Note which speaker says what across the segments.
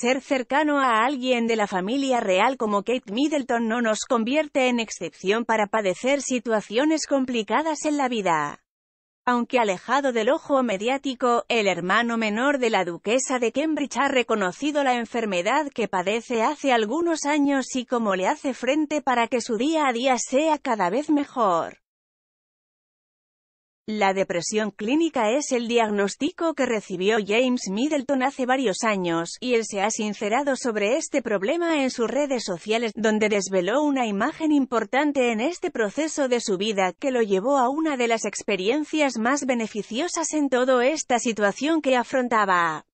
Speaker 1: ser cercano a alguien de la familia real como Kate Middleton no nos convierte en excepción para padecer situaciones complicadas en la vida. Aunque alejado del ojo mediático, el hermano menor de la duquesa de Cambridge ha reconocido la enfermedad que padece hace algunos años y cómo le hace frente para que su día a día sea cada vez mejor. La depresión clínica es el diagnóstico que recibió James Middleton hace varios años, y él se ha sincerado sobre este problema en sus redes sociales, donde desveló una imagen importante en este proceso de su vida, que lo llevó a una de las experiencias más beneficiosas en toda esta situación que afrontaba.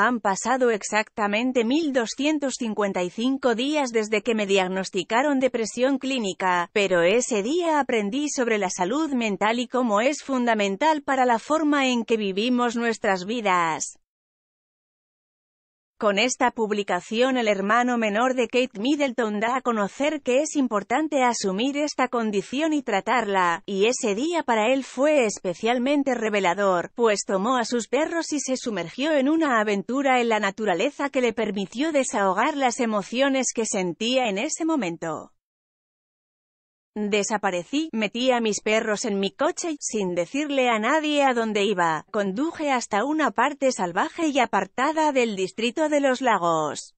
Speaker 1: Han pasado exactamente 1.255 días desde que me diagnosticaron depresión clínica, pero ese día aprendí sobre la salud mental y cómo es fundamental para la forma en que vivimos nuestras vidas. Con esta publicación el hermano menor de Kate Middleton da a conocer que es importante asumir esta condición y tratarla, y ese día para él fue especialmente revelador, pues tomó a sus perros y se sumergió en una aventura en la naturaleza que le permitió desahogar las emociones que sentía en ese momento. Desaparecí, metí a mis perros en mi coche, sin decirle a nadie a dónde iba, conduje hasta una parte salvaje y apartada del distrito de los lagos.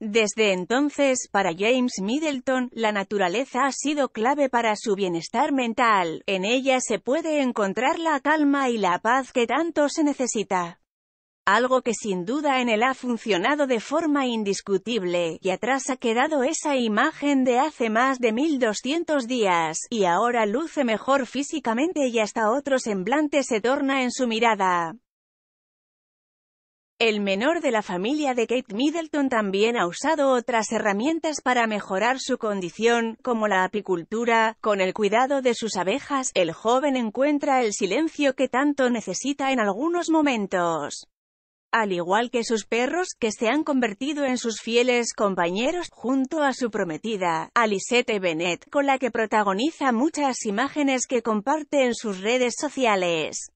Speaker 1: Desde entonces, para James Middleton, la naturaleza ha sido clave para su bienestar mental, en ella se puede encontrar la calma y la paz que tanto se necesita algo que sin duda en él ha funcionado de forma indiscutible, y atrás ha quedado esa imagen de hace más de 1200 días, y ahora luce mejor físicamente y hasta otro semblante se torna en su mirada. El menor de la familia de Kate Middleton también ha usado otras herramientas para mejorar su condición, como la apicultura, con el cuidado de sus abejas, el joven encuentra el silencio que tanto necesita en algunos momentos al igual que sus perros, que se han convertido en sus fieles compañeros, junto a su prometida, Alisette Bennett, con la que protagoniza muchas imágenes que comparte en sus redes sociales.